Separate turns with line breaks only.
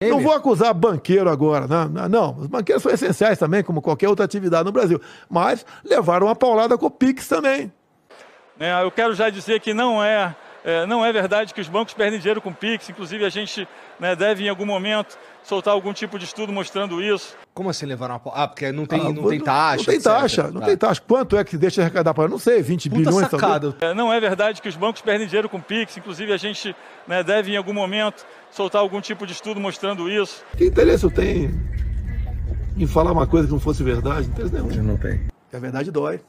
Ele... Não vou acusar banqueiro agora, né? Não, os banqueiros são essenciais também, como qualquer outra atividade no Brasil. Mas levaram uma paulada com o Pix também.
É, eu quero já dizer que não é é, não é verdade que os bancos perdem dinheiro com PIX, inclusive a gente né, deve em algum momento soltar algum tipo de estudo mostrando isso. Como assim levar uma. Ah, porque não tem, ah, não, tem taxa. Não tem etc. taxa, não tem
taxa. Quanto é que deixa de arrecadar para. Não sei, 20 Puta bilhões. Sacada.
É, não é verdade que os bancos perdem dinheiro com PIX, inclusive a gente né, deve em algum momento soltar algum tipo de estudo mostrando isso. Que interesse
eu tenho em falar uma coisa que não fosse verdade? Não tem nenhum. não tem. A verdade dói.